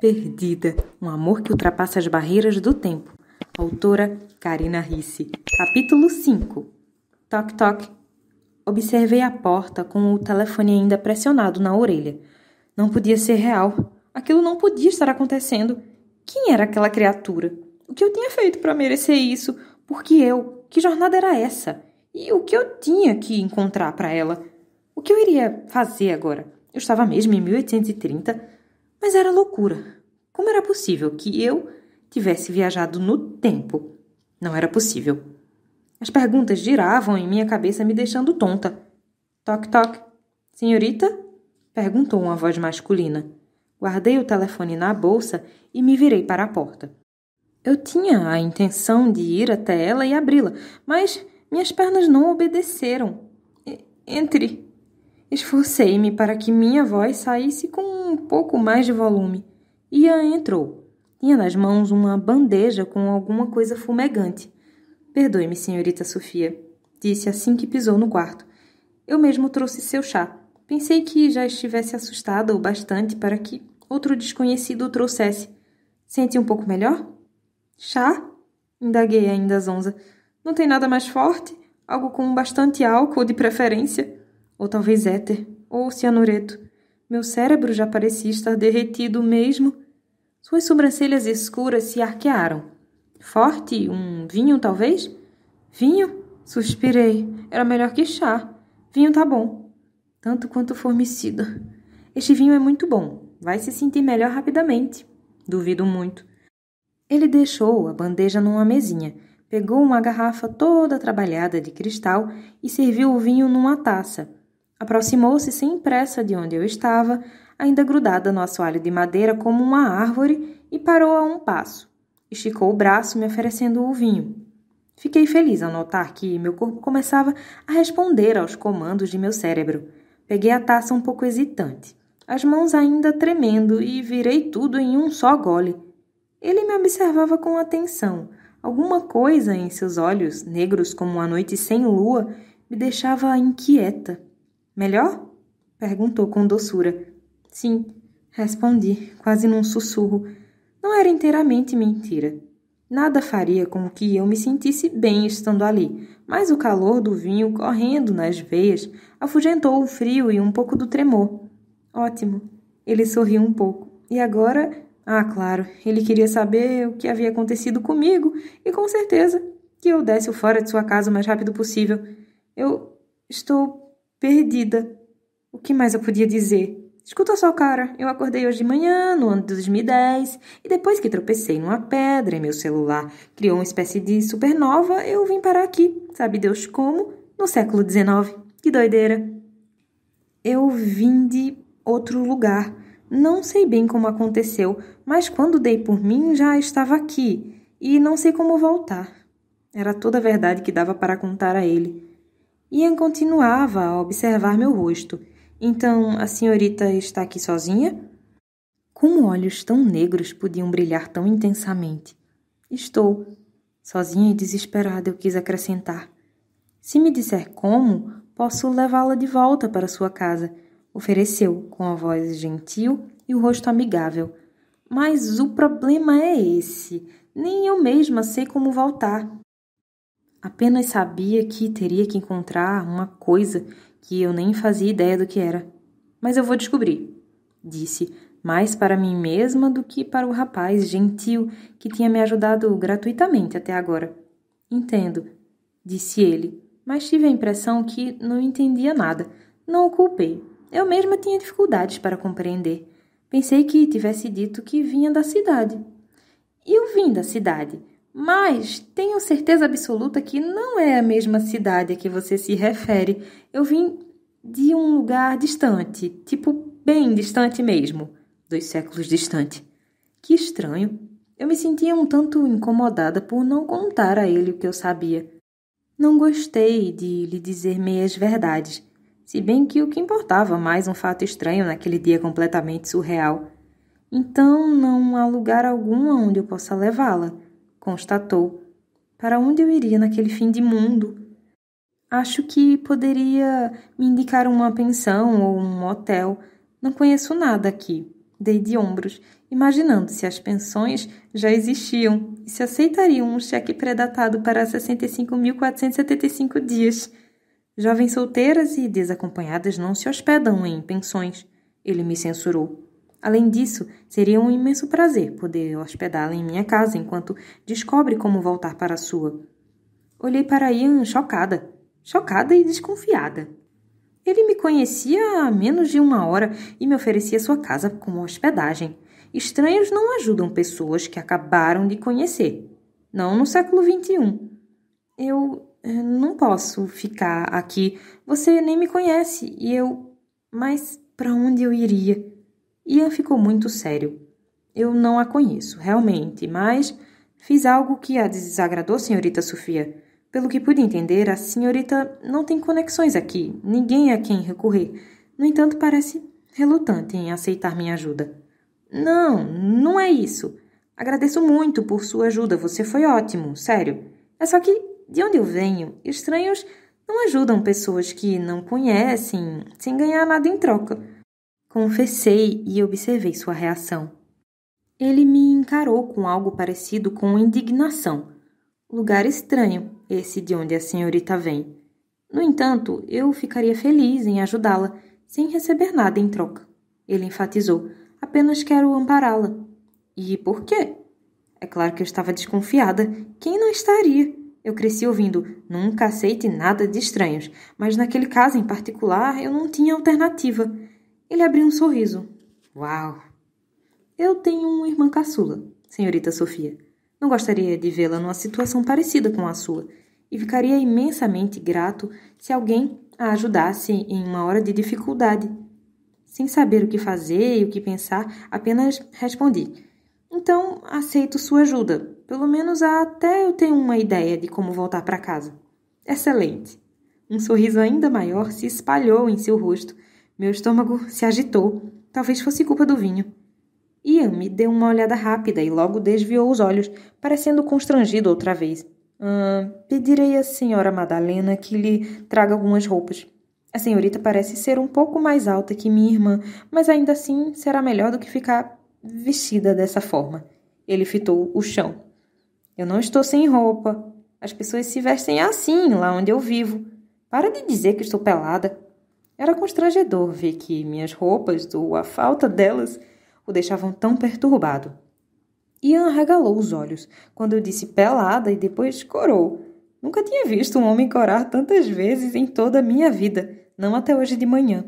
Perdida, um amor que ultrapassa as barreiras do tempo. Autora Karina Risse. Capítulo 5. Toc toc. Observei a porta com o telefone ainda pressionado na orelha. Não podia ser real. Aquilo não podia estar acontecendo. Quem era aquela criatura? O que eu tinha feito para merecer isso? Por que eu? Que jornada era essa? E o que eu tinha que encontrar para ela? O que eu iria fazer agora? Eu estava mesmo em 1830 mas era loucura. Como era possível que eu tivesse viajado no tempo? Não era possível. As perguntas giravam em minha cabeça, me deixando tonta. Toque, toque. Senhorita? perguntou uma voz masculina. Guardei o telefone na bolsa e me virei para a porta. Eu tinha a intenção de ir até ela e abri-la, mas minhas pernas não obedeceram. Entre, Esforcei-me para que minha voz saísse com um pouco mais de volume. Ian entrou. Tinha nas mãos uma bandeja com alguma coisa fumegante. Perdoe-me, senhorita Sofia, disse assim que pisou no quarto. Eu mesmo trouxe seu chá. Pensei que já estivesse assustada o bastante para que outro desconhecido o trouxesse. Sente um pouco melhor? Chá? Indaguei ainda zonza. Não tem nada mais forte? Algo com bastante álcool, de preferência? ou talvez éter, ou cianureto. Meu cérebro já parecia estar derretido mesmo. Suas sobrancelhas escuras se arquearam. Forte? Um vinho, talvez? Vinho? Suspirei. Era melhor que chá. Vinho tá bom. Tanto quanto formicida. Este vinho é muito bom. Vai se sentir melhor rapidamente. Duvido muito. Ele deixou a bandeja numa mesinha, pegou uma garrafa toda trabalhada de cristal e serviu o vinho numa taça. Aproximou-se sem pressa de onde eu estava, ainda grudada no assoalho de madeira como uma árvore, e parou a um passo. Esticou o braço, me oferecendo o vinho. Fiquei feliz ao notar que meu corpo começava a responder aos comandos de meu cérebro. Peguei a taça um pouco hesitante, as mãos ainda tremendo, e virei tudo em um só gole. Ele me observava com atenção. Alguma coisa em seus olhos, negros como a noite sem lua, me deixava inquieta. Melhor? perguntou com doçura. Sim, respondi, quase num sussurro. Não era inteiramente mentira. Nada faria com que eu me sentisse bem estando ali, mas o calor do vinho correndo nas veias afugentou o frio e um pouco do tremor. Ótimo. Ele sorriu um pouco. E agora? Ah, claro, ele queria saber o que havia acontecido comigo e com certeza que eu desse o fora de sua casa o mais rápido possível. Eu estou Perdida. O que mais eu podia dizer? Escuta só, cara, eu acordei hoje de manhã, no ano de 2010, e depois que tropecei numa pedra e meu celular criou uma espécie de supernova, eu vim parar aqui, sabe Deus como, no século XIX. Que doideira! Eu vim de outro lugar. Não sei bem como aconteceu, mas quando dei por mim já estava aqui, e não sei como voltar. Era toda a verdade que dava para contar a ele. Ian continuava a observar meu rosto. Então, a senhorita está aqui sozinha? Como olhos tão negros podiam brilhar tão intensamente? Estou. Sozinha e desesperada, eu quis acrescentar. Se me disser como, posso levá-la de volta para sua casa, ofereceu, com a voz gentil e o rosto amigável. Mas o problema é esse. Nem eu mesma sei como voltar. Apenas sabia que teria que encontrar uma coisa que eu nem fazia ideia do que era. Mas eu vou descobrir, disse, mais para mim mesma do que para o rapaz gentil que tinha me ajudado gratuitamente até agora. Entendo, disse ele, mas tive a impressão que não entendia nada. Não o culpei. Eu mesma tinha dificuldades para compreender. Pensei que tivesse dito que vinha da cidade. Eu vim da cidade, mas tenho certeza absoluta que não é a mesma cidade a que você se refere. Eu vim de um lugar distante, tipo bem distante mesmo, dois séculos distante. Que estranho. Eu me sentia um tanto incomodada por não contar a ele o que eu sabia. Não gostei de lhe dizer meias verdades, se bem que o que importava mais um fato estranho naquele dia completamente surreal. Então não há lugar algum aonde eu possa levá-la constatou. Para onde eu iria naquele fim de mundo? Acho que poderia me indicar uma pensão ou um hotel. Não conheço nada aqui. Dei de ombros, imaginando se as pensões já existiam e se aceitariam um cheque predatado para 65.475 dias. Jovens solteiras e desacompanhadas não se hospedam em pensões, ele me censurou. Além disso, seria um imenso prazer poder hospedá-la em minha casa enquanto descobre como voltar para a sua. Olhei para Ian chocada, chocada e desconfiada. Ele me conhecia há menos de uma hora e me oferecia sua casa como hospedagem. Estranhos não ajudam pessoas que acabaram de conhecer. Não no século XXI. Eu eh, não posso ficar aqui. Você nem me conhece e eu. Mas para onde eu iria? Ian ficou muito sério. Eu não a conheço, realmente, mas fiz algo que a desagradou, senhorita Sofia. Pelo que pude entender, a senhorita não tem conexões aqui, ninguém a quem recorrer. No entanto, parece relutante em aceitar minha ajuda. Não, não é isso. Agradeço muito por sua ajuda, você foi ótimo, sério. É só que, de onde eu venho, estranhos não ajudam pessoas que não conhecem sem ganhar nada em troca. Confessei e observei sua reação. Ele me encarou com algo parecido com indignação. Lugar estranho, esse de onde a senhorita vem. No entanto, eu ficaria feliz em ajudá-la, sem receber nada em troca. Ele enfatizou: apenas quero ampará-la. E por quê? É claro que eu estava desconfiada. Quem não estaria? Eu cresci ouvindo: nunca aceite nada de estranhos, mas naquele caso em particular eu não tinha alternativa. Ele abriu um sorriso. Uau! Eu tenho uma irmã caçula, senhorita Sofia. Não gostaria de vê-la numa situação parecida com a sua, e ficaria imensamente grato se alguém a ajudasse em uma hora de dificuldade. Sem saber o que fazer e o que pensar, apenas respondi: Então aceito sua ajuda. Pelo menos até eu tenho uma ideia de como voltar para casa. Excelente! Um sorriso ainda maior se espalhou em seu rosto meu estômago se agitou. Talvez fosse culpa do vinho. Ian me deu uma olhada rápida e logo desviou os olhos, parecendo constrangido outra vez. Hum, pedirei à senhora Madalena que lhe traga algumas roupas. A senhorita parece ser um pouco mais alta que minha irmã, mas ainda assim será melhor do que ficar vestida dessa forma. Ele fitou o chão. Eu não estou sem roupa. As pessoas se vestem assim lá onde eu vivo. Para de dizer que estou pelada. Era constrangedor ver que minhas roupas, ou a falta delas, o deixavam tão perturbado. Ian arregalou os olhos quando eu disse pelada e depois corou. Nunca tinha visto um homem corar tantas vezes em toda a minha vida, não até hoje de manhã.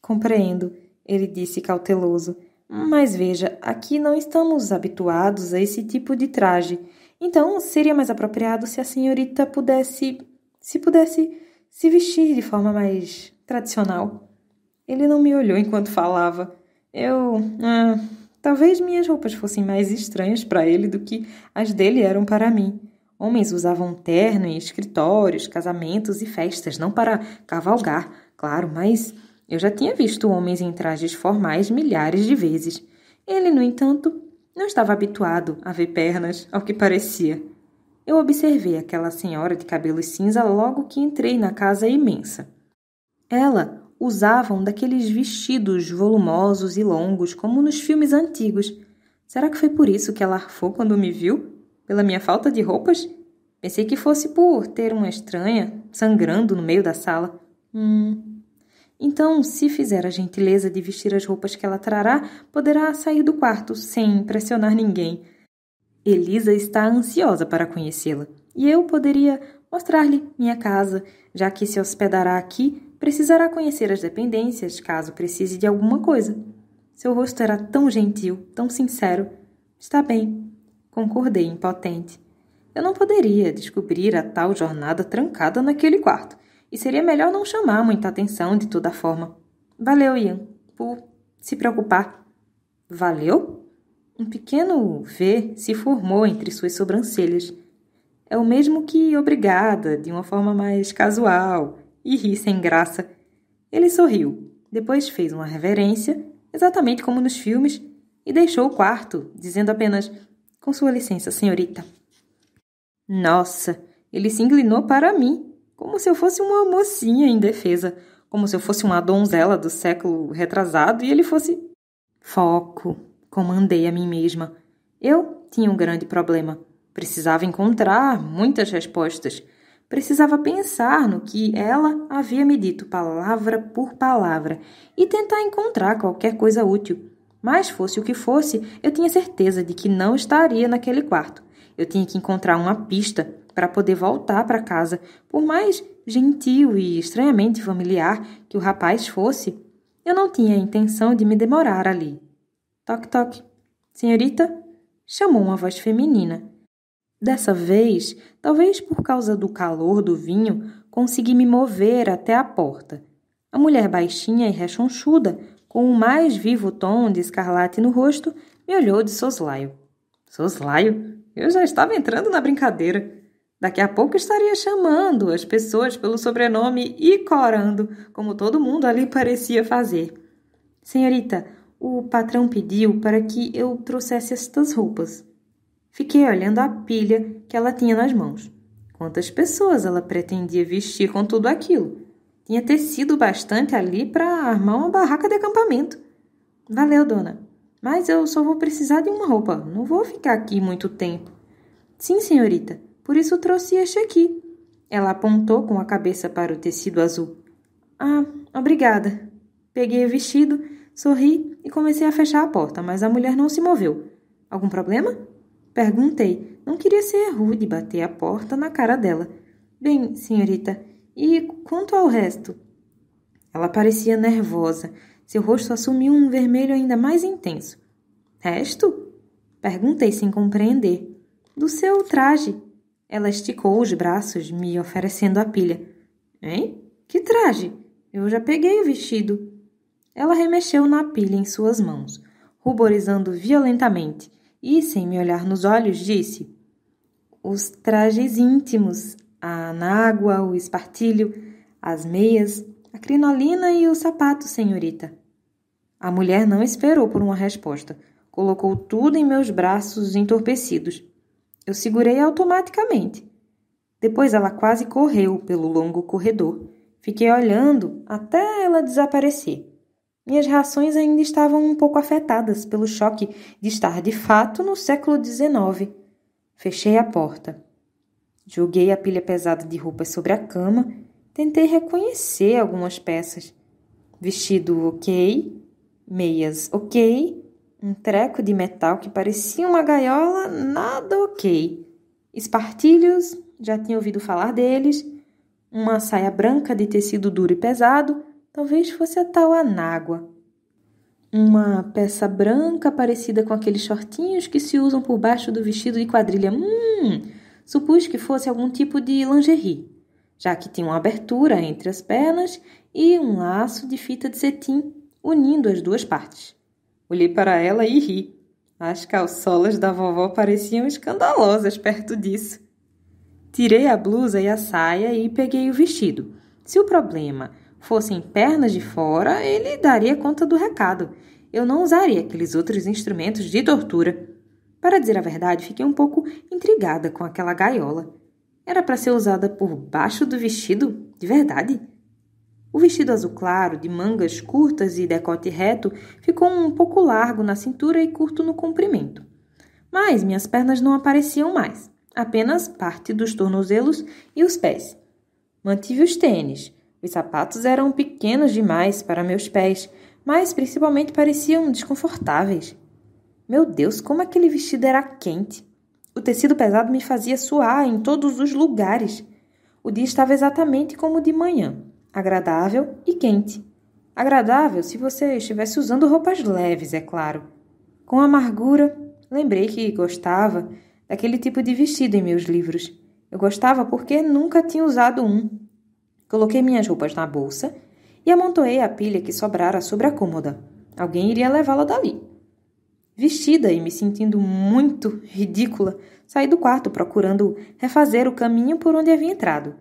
Compreendo, ele disse cauteloso. Mas veja, aqui não estamos habituados a esse tipo de traje. Então seria mais apropriado se a senhorita pudesse. se pudesse se vestir de forma mais tradicional. Ele não me olhou enquanto falava. Eu. Ah, talvez minhas roupas fossem mais estranhas para ele do que as dele eram para mim. Homens usavam terno em escritórios, casamentos e festas, não para cavalgar, claro, mas eu já tinha visto homens em trajes formais milhares de vezes. Ele, no entanto, não estava habituado a ver pernas, ao que parecia. Eu observei aquela senhora de cabelos cinza logo que entrei na casa imensa. Ela usavam daqueles vestidos volumosos e longos, como nos filmes antigos. Será que foi por isso que ela arfou quando me viu? Pela minha falta de roupas? Pensei que fosse por ter uma estranha sangrando no meio da sala. Hum. Então, se fizer a gentileza de vestir as roupas que ela trará, poderá sair do quarto sem impressionar ninguém. Elisa está ansiosa para conhecê-la, e eu poderia mostrar-lhe minha casa, já que se hospedará aqui precisará conhecer as dependências caso precise de alguma coisa. Seu rosto era tão gentil, tão sincero. Está bem, concordei impotente. Eu não poderia descobrir a tal jornada trancada naquele quarto, e seria melhor não chamar muita atenção de toda forma. Valeu, Ian, por se preocupar. Valeu? Um pequeno V se formou entre suas sobrancelhas. É o mesmo que obrigada, de uma forma mais casual, e ri sem graça. Ele sorriu, depois fez uma reverência, exatamente como nos filmes, e deixou o quarto, dizendo apenas: Com sua licença, senhorita. Nossa, ele se inclinou para mim, como se eu fosse uma mocinha indefesa, como se eu fosse uma donzela do século retrasado e ele fosse. Foco, comandei a mim mesma. Eu tinha um grande problema. Precisava encontrar muitas respostas precisava pensar no que ela havia me dito, palavra por palavra, e tentar encontrar qualquer coisa útil. Mas fosse o que fosse, eu tinha certeza de que não estaria naquele quarto. Eu tinha que encontrar uma pista para poder voltar para casa, por mais gentil e estranhamente familiar que o rapaz fosse. Eu não tinha intenção de me demorar ali. Toque, toque. Senhorita? chamou uma voz feminina. Dessa vez, talvez por causa do calor do vinho, consegui me mover até a porta. A mulher baixinha e rechonchuda, com o mais vivo tom de escarlate no rosto, me olhou de soslaio. Soslaio? Eu já estava entrando na brincadeira. Daqui a pouco estaria chamando as pessoas pelo sobrenome e corando, como todo mundo ali parecia fazer. Senhorita, o patrão pediu para que eu trouxesse estas roupas. Fiquei olhando a pilha que ela tinha nas mãos. Quantas pessoas ela pretendia vestir com tudo aquilo? Tinha tecido bastante ali para armar uma barraca de acampamento. Valeu, dona. Mas eu só vou precisar de uma roupa. Não vou ficar aqui muito tempo. Sim, senhorita. Por isso trouxe este aqui. Ela apontou com a cabeça para o tecido azul. Ah, obrigada. Peguei o vestido, sorri e comecei a fechar a porta, mas a mulher não se moveu. Algum problema? Perguntei. Não queria ser rude e bater a porta na cara dela. Bem, senhorita, e quanto ao resto? Ela parecia nervosa. Seu rosto assumiu um vermelho ainda mais intenso. Resto? Perguntei sem compreender. Do seu traje. Ela esticou os braços, me oferecendo a pilha. Hein? Que traje? Eu já peguei o vestido. Ela remexeu na pilha em suas mãos, ruborizando violentamente e, sem me olhar nos olhos, disse: Os trajes íntimos, a anágua, o espartilho, as meias, a crinolina e o sapato, senhorita. A mulher não esperou por uma resposta. Colocou tudo em meus braços entorpecidos. Eu segurei automaticamente. Depois ela quase correu pelo longo corredor. Fiquei olhando até ela desaparecer. Minhas reações ainda estavam um pouco afetadas pelo choque de estar de fato no século XIX. Fechei a porta. Joguei a pilha pesada de roupas sobre a cama, tentei reconhecer algumas peças. Vestido ok, meias ok, um treco de metal que parecia uma gaiola, nada ok. Espartilhos, já tinha ouvido falar deles, uma saia branca de tecido duro e pesado, Talvez fosse a tal anágua. Uma peça branca parecida com aqueles shortinhos que se usam por baixo do vestido de quadrilha. Hum, supus que fosse algum tipo de lingerie, já que tinha uma abertura entre as pernas e um laço de fita de cetim unindo as duas partes. Olhei para ela e ri. As calçolas da vovó pareciam escandalosas perto disso. Tirei a blusa e a saia e peguei o vestido. Se o problema fossem pernas de fora, ele daria conta do recado. Eu não usaria aqueles outros instrumentos de tortura. Para dizer a verdade, fiquei um pouco intrigada com aquela gaiola. Era para ser usada por baixo do vestido? De verdade? O vestido azul claro, de mangas curtas e decote reto, ficou um pouco largo na cintura e curto no comprimento. Mas minhas pernas não apareciam mais, apenas parte dos tornozelos e os pés. Mantive os tênis, os sapatos eram pequenos demais para meus pés, mas principalmente pareciam desconfortáveis. Meu Deus, como aquele vestido era quente! O tecido pesado me fazia suar em todos os lugares. O dia estava exatamente como de manhã, agradável e quente. Agradável se você estivesse usando roupas leves, é claro. Com amargura, lembrei que gostava daquele tipo de vestido em meus livros. Eu gostava porque nunca tinha usado um. Coloquei minhas roupas na bolsa e amontoei a pilha que sobrara sobre a cômoda. Alguém iria levá-la dali. Vestida e me sentindo muito ridícula, saí do quarto procurando refazer o caminho por onde havia entrado.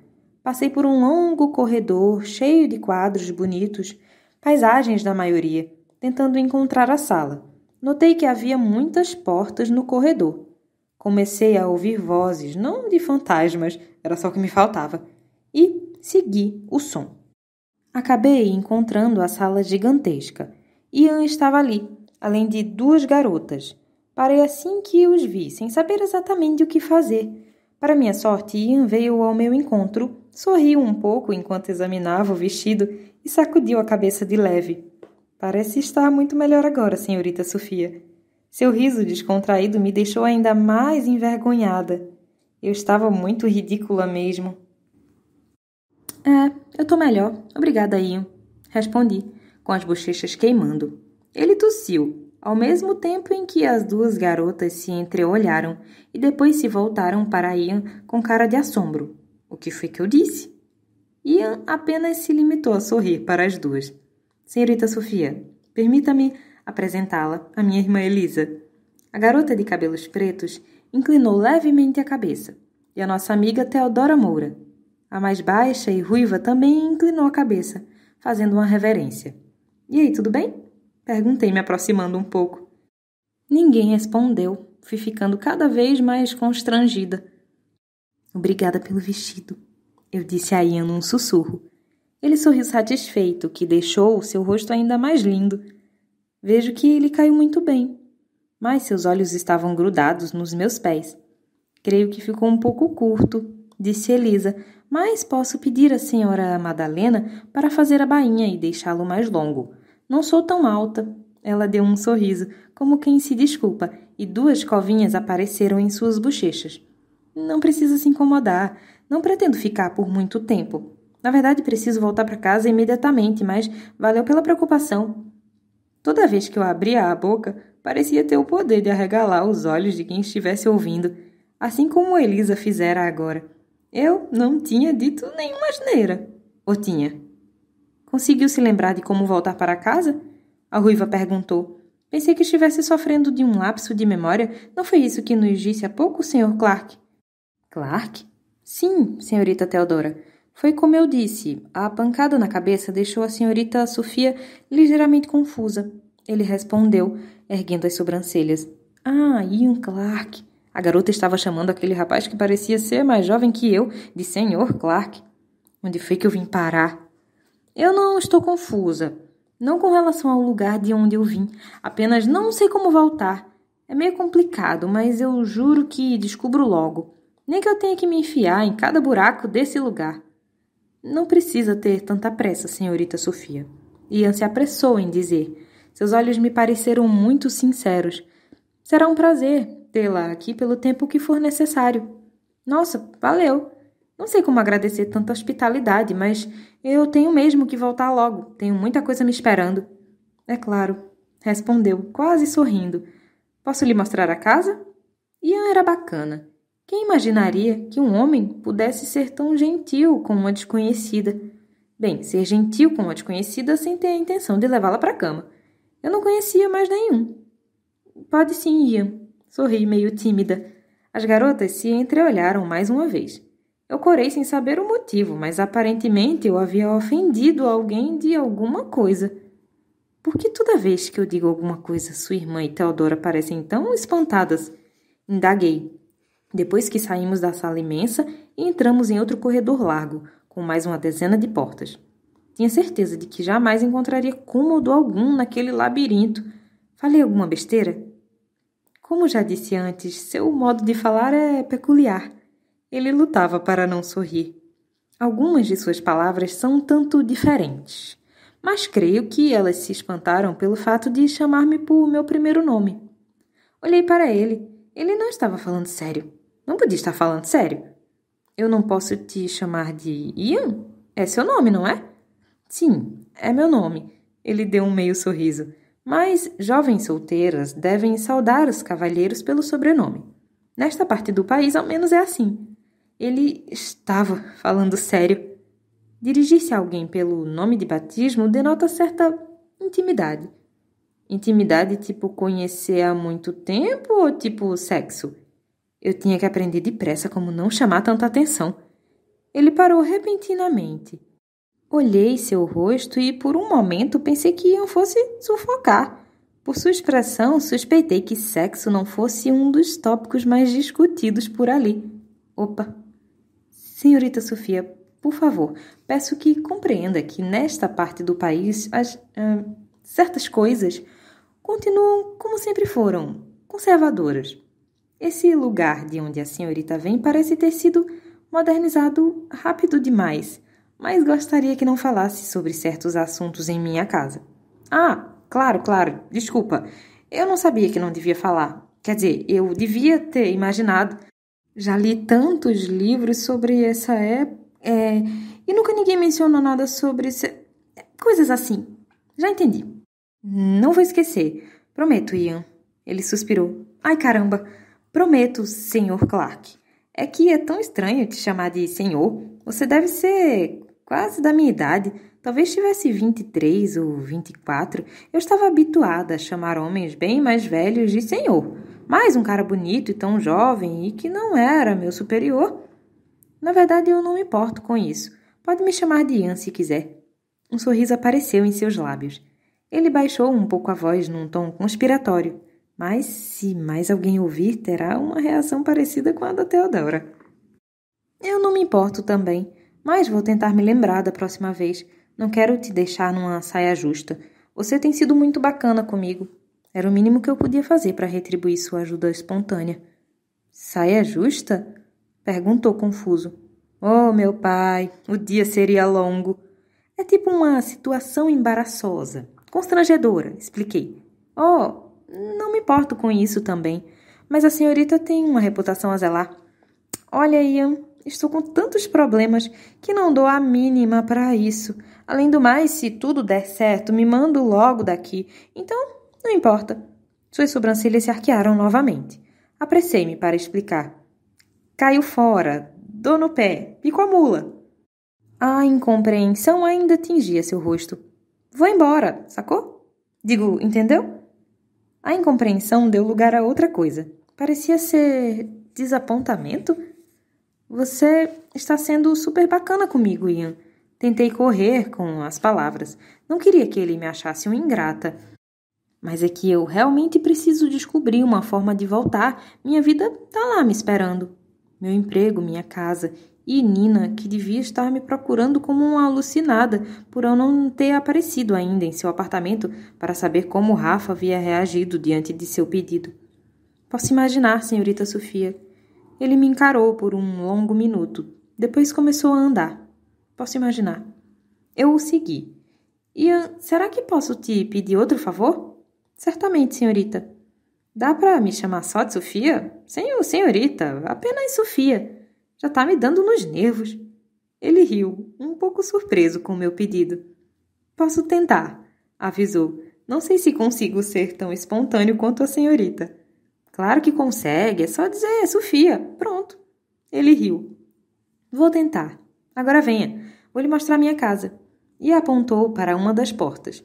Passei por um longo corredor cheio de quadros bonitos, paisagens da maioria, tentando encontrar a sala. Notei que havia muitas portas no corredor. Comecei a ouvir vozes, não de fantasmas, era só o que me faltava. E segui o som. Acabei encontrando a sala gigantesca. Ian estava ali, além de duas garotas. Parei assim que os vi, sem saber exatamente o que fazer. Para minha sorte, Ian veio ao meu encontro, sorriu um pouco enquanto examinava o vestido e sacudiu a cabeça de leve. Parece estar muito melhor agora, senhorita Sofia. Seu riso descontraído me deixou ainda mais envergonhada. Eu estava muito ridícula mesmo. É, eu tô melhor. Obrigada, Ian. Respondi, com as bochechas queimando. Ele tossiu, ao mesmo tempo em que as duas garotas se entreolharam e depois se voltaram para Ian com cara de assombro. O que foi que eu disse? Ian apenas se limitou a sorrir para as duas. Senhorita Sofia, permita-me apresentá-la à minha irmã Elisa. A garota de cabelos pretos inclinou levemente a cabeça. E a nossa amiga Teodora Moura, a mais baixa e ruiva também inclinou a cabeça, fazendo uma reverência. E aí, tudo bem? Perguntei, me aproximando um pouco. Ninguém respondeu. Fui ficando cada vez mais constrangida. Obrigada pelo vestido, eu disse a Ian num sussurro. Ele sorriu satisfeito, que deixou seu rosto ainda mais lindo. Vejo que ele caiu muito bem, mas seus olhos estavam grudados nos meus pés. Creio que ficou um pouco curto, disse Elisa, mas posso pedir à senhora Madalena para fazer a bainha e deixá-lo mais longo. Não sou tão alta. Ela deu um sorriso, como quem se desculpa, e duas covinhas apareceram em suas bochechas. Não precisa se incomodar. Não pretendo ficar por muito tempo. Na verdade, preciso voltar para casa imediatamente, mas valeu pela preocupação. Toda vez que eu abria a boca, parecia ter o poder de arregalar os olhos de quem estivesse ouvindo, assim como Elisa fizera agora. Eu não tinha dito nenhuma asneira. Ou tinha? Conseguiu se lembrar de como voltar para casa? A ruiva perguntou. Pensei que estivesse sofrendo de um lapso de memória. Não foi isso que nos disse há pouco, Sr. Clark? Clark? Sim, senhorita Teodora. Foi como eu disse. A pancada na cabeça deixou a senhorita Sofia ligeiramente confusa. Ele respondeu, erguendo as sobrancelhas. Ah, Ian Clark. A garota estava chamando aquele rapaz que parecia ser mais jovem que eu de Senhor Clark. Onde foi que eu vim parar? Eu não estou confusa. Não com relação ao lugar de onde eu vim. Apenas não sei como voltar. É meio complicado, mas eu juro que descubro logo. Nem que eu tenha que me enfiar em cada buraco desse lugar. Não precisa ter tanta pressa, senhorita Sofia. Ian se apressou em dizer. Seus olhos me pareceram muito sinceros. Será um prazer tê-la aqui pelo tempo que for necessário. Nossa, valeu! Não sei como agradecer tanta hospitalidade, mas eu tenho mesmo que voltar logo. Tenho muita coisa me esperando. É claro, respondeu, quase sorrindo. Posso lhe mostrar a casa? Ian era bacana. Quem imaginaria que um homem pudesse ser tão gentil com uma desconhecida? Bem, ser gentil com uma desconhecida sem ter a intenção de levá-la para a cama. Eu não conhecia mais nenhum. Pode sim, Ian, Sorri meio tímida. As garotas se entreolharam mais uma vez. Eu corei sem saber o motivo, mas aparentemente eu havia ofendido alguém de alguma coisa. Porque toda vez que eu digo alguma coisa, sua irmã e Teodora parecem tão espantadas? Indaguei. Depois que saímos da sala imensa e entramos em outro corredor largo, com mais uma dezena de portas. Tinha certeza de que jamais encontraria cômodo algum naquele labirinto. Falei alguma besteira? Como já disse antes, seu modo de falar é peculiar. Ele lutava para não sorrir. Algumas de suas palavras são um tanto diferentes, mas creio que elas se espantaram pelo fato de chamar-me por meu primeiro nome. Olhei para ele. Ele não estava falando sério. Não podia estar falando sério. Eu não posso te chamar de Ian? É seu nome, não é? Sim, é meu nome. Ele deu um meio sorriso. Mas jovens solteiras devem saudar os cavalheiros pelo sobrenome. Nesta parte do país, ao menos é assim. Ele estava falando sério. Dirigir-se a alguém pelo nome de batismo denota certa intimidade. Intimidade tipo conhecer há muito tempo ou tipo sexo? Eu tinha que aprender depressa como não chamar tanta atenção. Ele parou repentinamente Olhei seu rosto e, por um momento, pensei que Ian fosse sufocar. Por sua expressão, suspeitei que sexo não fosse um dos tópicos mais discutidos por ali. Opa! Senhorita Sofia, por favor, peço que compreenda que nesta parte do país as, uh, certas coisas continuam como sempre foram conservadoras. Esse lugar de onde a senhorita vem parece ter sido modernizado rápido demais mas gostaria que não falasse sobre certos assuntos em minha casa. Ah, claro, claro, desculpa. Eu não sabia que não devia falar. Quer dizer, eu devia ter imaginado. Já li tantos livros sobre essa época é, e nunca ninguém mencionou nada sobre esse... coisas assim. Já entendi. Não vou esquecer. Prometo, Ian. Ele suspirou. Ai caramba! Prometo, senhor Clark. É que é tão estranho te chamar de senhor. Você deve ser quase da minha idade, talvez tivesse 23 ou 24, eu estava habituada a chamar homens bem mais velhos de senhor. Mas um cara bonito e tão jovem e que não era meu superior. Na verdade, eu não me importo com isso. Pode me chamar de Ian se quiser. Um sorriso apareceu em seus lábios. Ele baixou um pouco a voz num tom conspiratório. Mas se mais alguém ouvir, terá uma reação parecida com a da Teodora. Eu não me importo também. Mas vou tentar me lembrar da próxima vez. Não quero te deixar numa saia justa. Você tem sido muito bacana comigo. Era o mínimo que eu podia fazer para retribuir sua ajuda espontânea. Saia justa? perguntou confuso. Oh, meu pai, o dia seria longo. É tipo uma situação embaraçosa, constrangedora, expliquei. Oh, não me importo com isso também, mas a senhorita tem uma reputação a zelar. Olha, Ian, Estou com tantos problemas que não dou a mínima para isso. Além do mais, se tudo der certo, me mando logo daqui. Então, não importa. Suas sobrancelhas se arquearam novamente. Apressei-me para explicar. Caiu fora, dou no pé, pico a mula. A incompreensão ainda tingia seu rosto. Vou embora, sacou? Digo, entendeu? A incompreensão deu lugar a outra coisa. Parecia ser desapontamento? Você está sendo super bacana comigo, Ian. Tentei correr com as palavras. Não queria que ele me achasse um ingrata. Mas é que eu realmente preciso descobrir uma forma de voltar. Minha vida está lá me esperando. Meu emprego, minha casa. E Nina, que devia estar me procurando como uma alucinada por eu não ter aparecido ainda em seu apartamento para saber como Rafa havia reagido diante de seu pedido. Posso imaginar, senhorita Sofia. Ele me encarou por um longo minuto. Depois começou a andar. Posso imaginar. Eu o segui. Ian, será que posso te pedir outro favor? Certamente, senhorita. Dá para me chamar só de Sofia? Senhor, senhorita, apenas Sofia. Já tá me dando nos nervos. Ele riu, um pouco surpreso com o meu pedido. Posso tentar, avisou. Não sei se consigo ser tão espontâneo quanto a senhorita. Claro que consegue, é só dizer, é, Sofia. Pronto. Ele riu. Vou tentar. Agora venha, vou lhe mostrar minha casa. E apontou para uma das portas.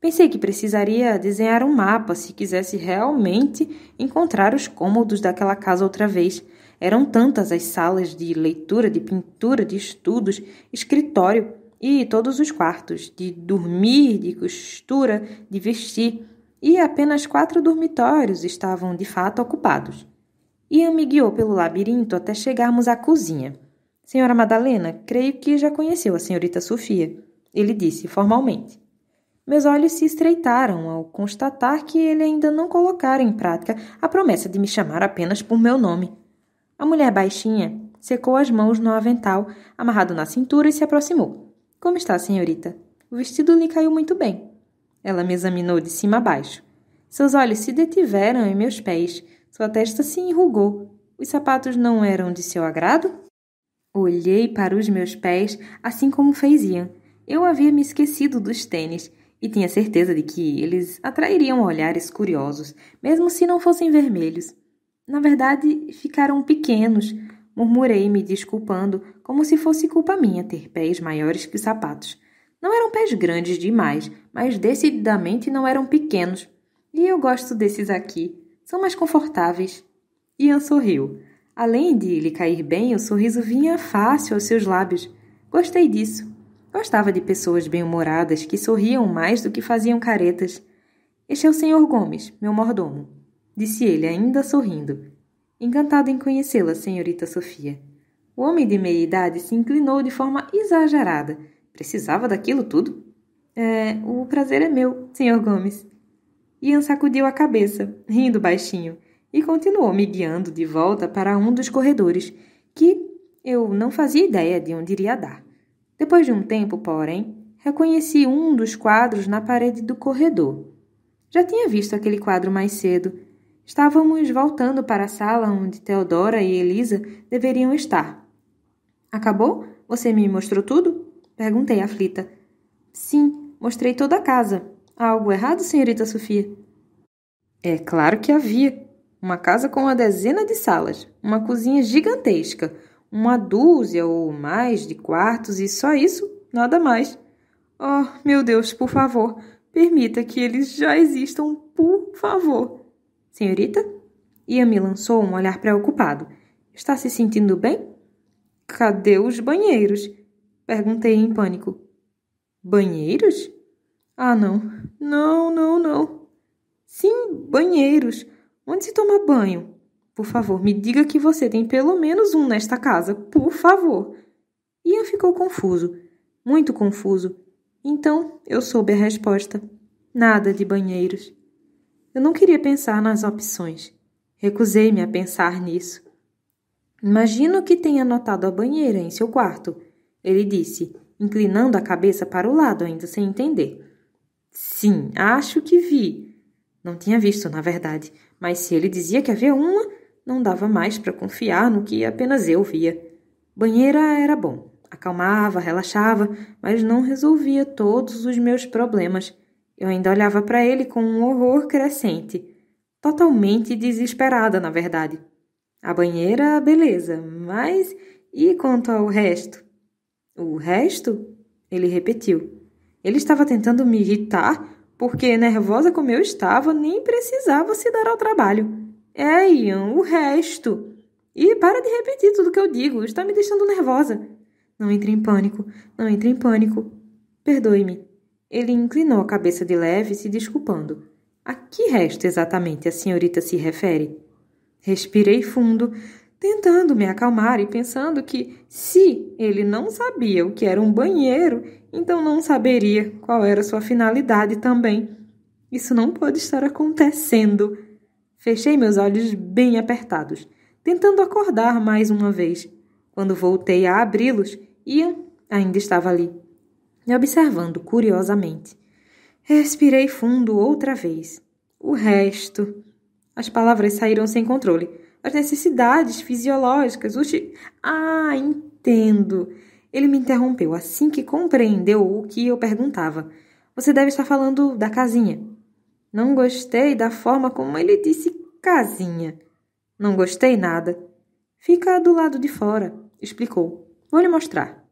Pensei que precisaria desenhar um mapa se quisesse realmente encontrar os cômodos daquela casa outra vez. Eram tantas as salas de leitura, de pintura, de estudos, escritório e todos os quartos, de dormir, de costura, de vestir e apenas quatro dormitórios estavam de fato ocupados. Ian me guiou pelo labirinto até chegarmos à cozinha. Senhora Madalena, creio que já conheceu a senhorita Sofia, ele disse formalmente. Meus olhos se estreitaram ao constatar que ele ainda não colocara em prática a promessa de me chamar apenas por meu nome. A mulher baixinha secou as mãos no avental amarrado na cintura e se aproximou. Como está, senhorita? O vestido lhe caiu muito bem. Ela me examinou de cima a baixo. Seus olhos se detiveram em meus pés, sua testa se enrugou. Os sapatos não eram de seu agrado? Olhei para os meus pés, assim como fez Ian. Eu havia me esquecido dos tênis e tinha certeza de que eles atrairiam olhares curiosos, mesmo se não fossem vermelhos. Na verdade, ficaram pequenos, murmurei me desculpando, como se fosse culpa minha ter pés maiores que os sapatos. Não eram pés grandes demais, mas decididamente não eram pequenos. E eu gosto desses aqui, são mais confortáveis. Ian sorriu. Além de lhe cair bem, o sorriso vinha fácil aos seus lábios. Gostei disso. Gostava de pessoas bem-humoradas que sorriam mais do que faziam caretas. Este é o Sr. Gomes, meu mordomo, disse ele, ainda sorrindo. Encantado em conhecê-la, senhorita Sofia. O homem de meia idade se inclinou de forma exagerada. Precisava daquilo tudo? É, o prazer é meu, senhor Gomes. Ian sacudiu a cabeça, rindo baixinho, e continuou me guiando de volta para um dos corredores, que eu não fazia ideia de onde iria dar. Depois de um tempo, porém, reconheci um dos quadros na parede do corredor. Já tinha visto aquele quadro mais cedo. Estávamos voltando para a sala onde Teodora e Elisa deveriam estar. Acabou? Você me mostrou tudo? Perguntei aflita. Sim, Mostrei toda a casa. Há algo errado, senhorita Sofia? É claro que havia. Uma casa com uma dezena de salas, uma cozinha gigantesca, uma dúzia ou mais de quartos e só isso, nada mais. Oh, meu Deus, por favor, permita que eles já existam, por favor. Senhorita? me lançou um olhar preocupado. Está se sentindo bem? Cadê os banheiros? Perguntei em pânico. Banheiros? Ah, não. Não, não, não. Sim, banheiros. Onde se toma banho? Por favor, me diga que você tem pelo menos um nesta casa, por favor. Ian ficou confuso, muito confuso. Então eu soube a resposta: nada de banheiros. Eu não queria pensar nas opções. Recusei-me a pensar nisso. Imagino que tenha anotado a banheira em seu quarto, ele disse inclinando a cabeça para o lado, ainda sem entender. Sim, acho que vi. Não tinha visto, na verdade, mas se ele dizia que havia uma, não dava mais para confiar no que apenas eu via. Banheira era bom, acalmava, relaxava, mas não resolvia todos os meus problemas. Eu ainda olhava para ele com um horror crescente, totalmente desesperada, na verdade. A banheira, beleza, mas e quanto ao resto? O resto? Ele repetiu. Ele estava tentando me irritar, porque nervosa como eu estava, nem precisava se dar ao trabalho. É, Ian, o resto. E para de repetir tudo que eu digo, está me deixando nervosa. Não entre em pânico, não entre em pânico. Perdoe-me. Ele inclinou a cabeça de leve, se desculpando. A que resto exatamente a senhorita se refere? Respirei fundo, tentando me acalmar e pensando que, se ele não sabia o que era um banheiro, então não saberia qual era sua finalidade também. Isso não pode estar acontecendo. Fechei meus olhos bem apertados, tentando acordar mais uma vez. Quando voltei a abri-los, Ian ainda estava ali, me observando curiosamente. Respirei fundo outra vez. O resto. As palavras saíram sem controle as necessidades fisiológicas. Uchi... Ah, entendo. Ele me interrompeu assim que compreendeu o que eu perguntava. Você deve estar falando da casinha. Não gostei da forma como ele disse casinha. Não gostei nada. Fica do lado de fora, explicou. Vou lhe mostrar.